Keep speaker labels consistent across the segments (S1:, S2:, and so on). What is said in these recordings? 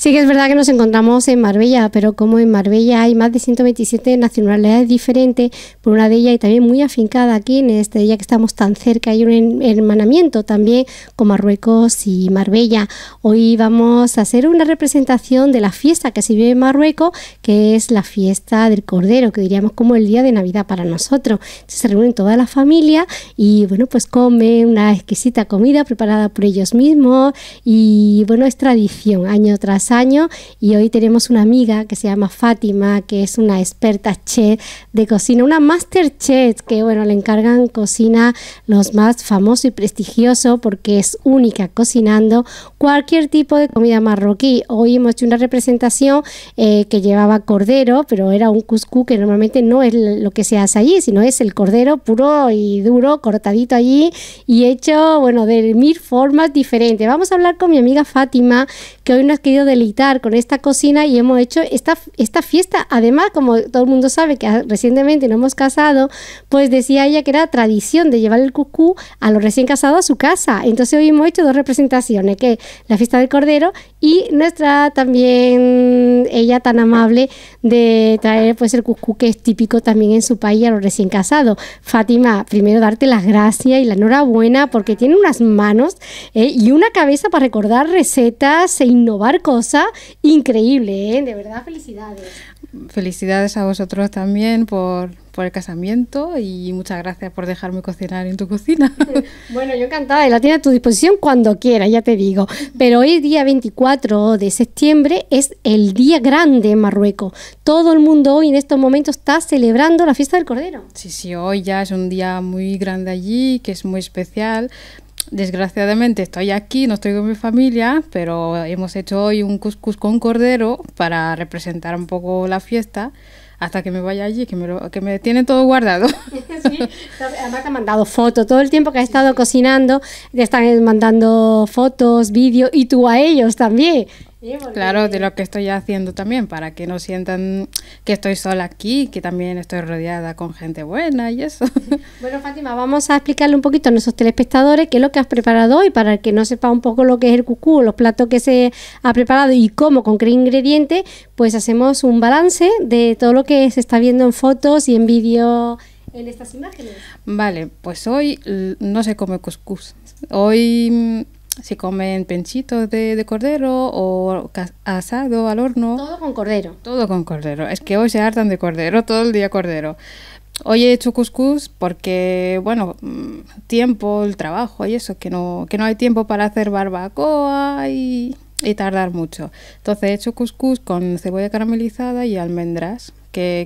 S1: Sí que es verdad que nos encontramos en Marbella, pero como en Marbella hay más de 127 nacionalidades diferentes, por una de ellas y también muy afincada aquí en este día que estamos tan cerca, hay un hermanamiento también con Marruecos y Marbella. Hoy vamos a hacer una representación de la fiesta que se vive en Marruecos, que es la fiesta del Cordero, que diríamos como el día de Navidad para nosotros. se reúnen toda la familia y bueno, pues comen una exquisita comida preparada por ellos mismos y bueno, es tradición año tras años y hoy tenemos una amiga que se llama Fátima, que es una experta chef de cocina, una master chef que bueno, le encargan cocina los más famosos y prestigiosos porque es única cocinando cualquier tipo de comida marroquí. Hoy hemos hecho una representación eh, que llevaba cordero, pero era un cuscú que normalmente no es lo que se hace allí, sino es el cordero puro y duro, cortadito allí y hecho, bueno, de mil formas diferentes. Vamos a hablar con mi amiga Fátima, que hoy nos ha querido con esta cocina y hemos hecho esta, esta fiesta. Además, como todo el mundo sabe que recientemente nos hemos casado, pues decía ella que era tradición de llevar el cucú a los recién casados a su casa. Entonces hoy hemos hecho dos representaciones, que la fiesta del cordero y nuestra también ella tan amable de traer pues el cucú que es típico también en su país a los recién casados. Fátima, primero darte las gracias y la enhorabuena porque tiene unas manos eh, y una cabeza para recordar recetas e innovar cosas
S2: increíble, ¿eh? de
S1: verdad felicidades.
S2: Felicidades a vosotros también por, por el casamiento y muchas gracias por dejarme cocinar en tu cocina.
S1: bueno, yo encantada y la tiene a tu disposición cuando quieras, ya te digo. Pero hoy, día 24 de septiembre, es el día grande en Marruecos. Todo el mundo hoy en estos momentos está
S2: celebrando la fiesta del Cordero. Sí, sí, hoy ya es un día muy grande allí, que es muy especial desgraciadamente estoy aquí, no estoy con mi familia, pero hemos hecho hoy un cuscús con cordero para representar un poco la fiesta hasta que me vaya allí, que me, que me tienen todo guardado. Sí, además te ha mandado fotos, todo el tiempo que ha estado
S1: cocinando, te están mandando fotos, vídeos y tú a ellos también.
S2: Claro, de lo que estoy haciendo también, para que no sientan que estoy sola aquí, que también estoy rodeada con gente buena y eso.
S1: Bueno, Fátima, vamos a explicarle un poquito a nuestros telespectadores qué es lo que has preparado hoy, para que no sepa un poco lo que es el cucú, los platos que se ha preparado y cómo, con qué ingrediente pues hacemos un balance de todo lo que se está viendo en fotos
S2: y en vídeo en estas imágenes. Vale, pues hoy no se come cuscús. Hoy mm, si comen penchitos de, de, cordero o asado al horno. Todo con cordero. Todo con cordero. Es que hoy se hartan de cordero, todo el día cordero. Hoy he hecho couscous porque, bueno, mm, tiempo, el trabajo y eso, que no, hay tiempo para hacer barbacoa y, y tardar mucho. Entonces he hecho couscous con cebolla caramelizada y almendras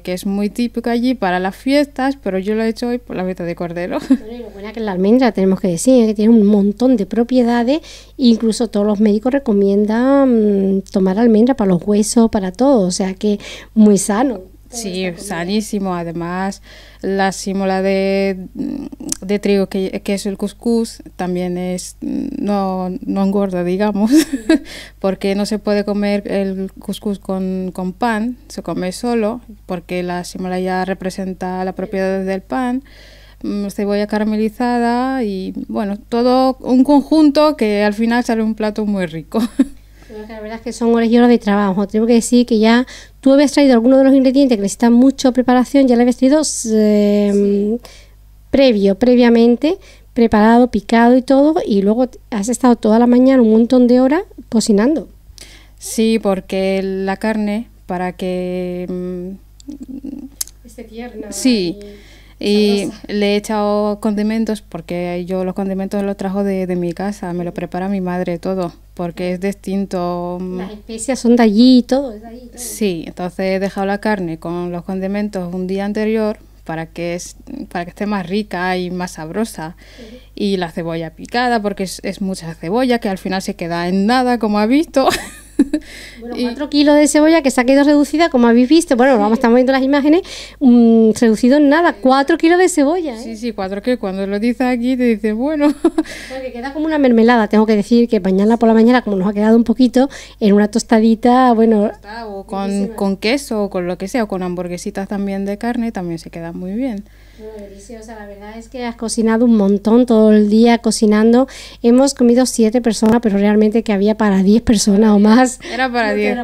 S2: que, es muy típico allí para las fiestas, pero yo lo he hecho hoy por la fiesta de cordero. Bueno, y lo
S1: buena que la almendra, tenemos que decir, ¿eh? que tiene un montón de propiedades, incluso todos los médicos recomiendan mm, tomar almendra para los huesos, para todo, o sea que muy sano.
S2: Sí, sanísimo. Además, la símola de de trigo que, es el cuscús también es mm, no, no engorda digamos porque no se puede comer el cuscús con, con, pan se come solo porque la ya representa la propiedad del pan mm, cebolla caramelizada y bueno todo un conjunto que al final sale un plato muy rico
S1: la verdad es que son horas y horas de trabajo. Tengo que decir que ya tú habías traído algunos de los ingredientes que necesitan mucho preparación, ya le habías traído em, previo, previamente preparado, picado y todo, y luego has estado toda la mañana un montón de horas cocinando.
S2: Sí, porque la carne, para que... Mm,
S1: tierna. Sí.
S2: Y, le he echado condimentos porque yo los condimentos los trajo de, mi casa, me lo prepara mi madre todo, porque es distinto. Mm. Las especias son de allí y todo, es de allí. Sí, entonces he dejado la carne con los condimentos un día anterior, para que, es, para que esté más rica y más sabrosa. Y la cebolla picada, porque es, es mucha cebolla que al final se queda en nada, como ha visto. Bueno, 4 kilos de cebolla que se ha quedado reducida, como habéis visto, bueno, vamos, estamos viendo las imágenes, mm,
S1: reducido en nada, 4 kilos de cebolla.
S2: Sí, ¿eh? sí, 4 kilos. Cuando lo dices aquí te dices, bueno.
S1: Porque queda como una mermelada, tengo que decir que mañana por la mañana, como nos ha quedado un poquito, en una tostadita, bueno.
S2: con queso o con lo que sea, o con hamburguesitas también de carne, también se queda muy bien la verdad es que has
S1: cocinado un montón todo el día cocinando. Hemos comido siete personas, pero realmente que había para diez personas o más. Era para diez.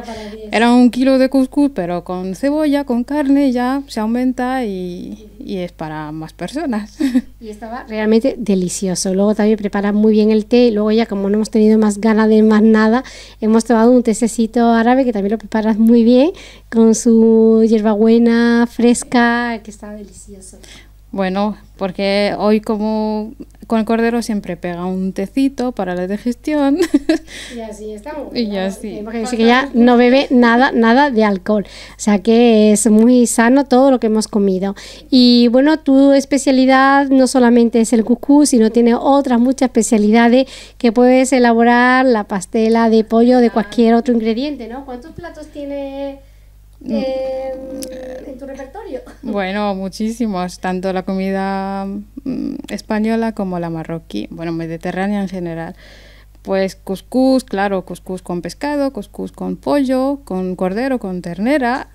S2: Era, un kilo de couscous, pero con cebolla, con carne ya se aumenta y, y es para más personas. Y estaba realmente delicioso. Luego también
S1: preparas muy bien el té y luego ya como no hemos tenido más ganas de más nada, hemos tomado un tececito árabe que también lo preparas muy bien con su hierbabuena fresca, que está delicioso.
S2: Bueno, porque hoy como con el cordero siempre pega un tecito para la digestión.
S1: Y así estamos y ya así. que ya no bebe nada, nada de alcohol. O sea que es muy sano todo lo que hemos comido. Y bueno, tu especialidad no solamente es el cucú, sino tiene otras muchas especialidades que puedes elaborar, la pastela de pollo, de cualquier otro ingrediente, ¿no? ¿Cuántos platos tiene?
S2: Mm. Em,
S1: en tu repertorio.
S2: Bueno, muchísimos, tanto la comida mm, española como la marroquí, bueno, mediterránea en general. Pues cuscús, claro, cuscús con pescado, cuscús con pollo, con cordero, con ternera,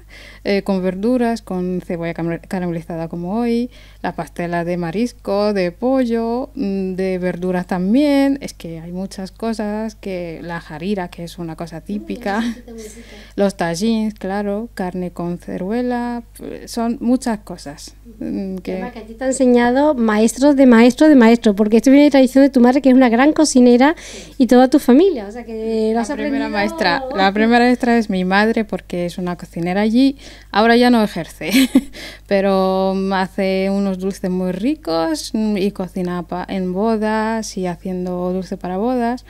S2: eh, con verduras, con cebolla caramelizada como hoy, la pastela de marisco, de pollo, mm, de verduras también. Es que hay muchas cosas, que la jarira, que es una cosa típica, los tajines claro, carne con ceruela, pues, son muchas cosas. Mm, que... que te
S1: han enseñado maestros de maestros de maestros, porque esto viene de tradición de tu madre, que es una gran cocinera, y toda tu familia.
S2: O sea, que la primera maestra, la primera maestra es mi madre, porque es una cocinera allí ahora ya no ejerce, pero hace unos dulces muy ricos y cocina en bodas y haciendo dulce para bodas.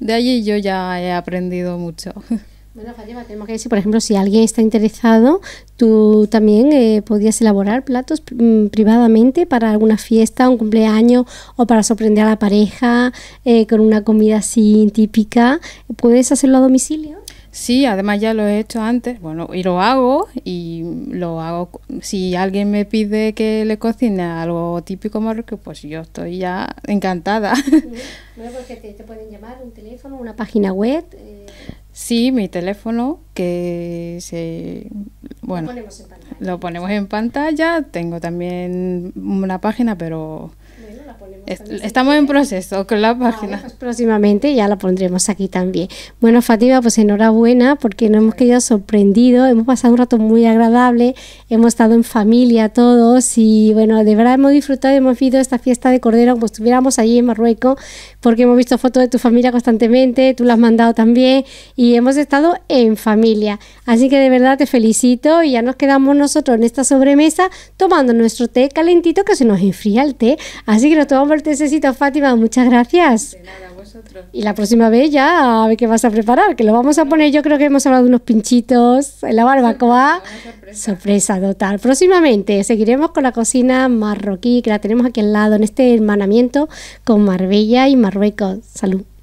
S2: De allí yo ya he aprendido mucho. Bueno,
S1: Fatima, tenemos que decir, por ejemplo, si alguien está interesado, tú también eh, podías elaborar platos mm, privadamente para alguna fiesta, un cumpleaños o para sorprender a la pareja eh, con una comida así típica. ¿Puedes hacerlo a domicilio?
S2: Sí, además ya lo he hecho antes, bueno, y lo hago, y lo hago, si alguien me pide que le cocine algo típico marroquí, pues yo estoy ya encantada.
S1: Bueno, porque pues te, pueden llamar un teléfono, una
S2: página web. Eh. Sí, mi teléfono, que se, bueno, lo ponemos en pantalla. tengo también una página, pero... Estamos en proceso con la ah, página. Pues próximamente ya la pondremos aquí también.
S1: Bueno, Fátima, pues enhorabuena porque nos hemos quedado sorprendidos, hemos pasado un rato muy agradable, hemos estado en familia todos y bueno, de verdad hemos disfrutado y hemos visto esta fiesta de Cordero como estuviéramos allí en Marruecos porque hemos visto fotos de tu familia constantemente, tú las has mandado también y hemos estado en familia. Así que de verdad te felicito y ya nos quedamos nosotros en esta sobremesa tomando nuestro té calentito que se nos enfría el té. Así que nos tomamos te Fátima. Muchas gracias. Y la próxima vez ya a ver qué vas a preparar, que lo vamos a poner, yo creo que hemos hablado de unos pinchitos en la barbacoa. sorpresa total. Próximamente seguiremos con la cocina marroquí, que la tenemos aquí al lado, en este hermanamiento con Marbella y Marruecos. Salud.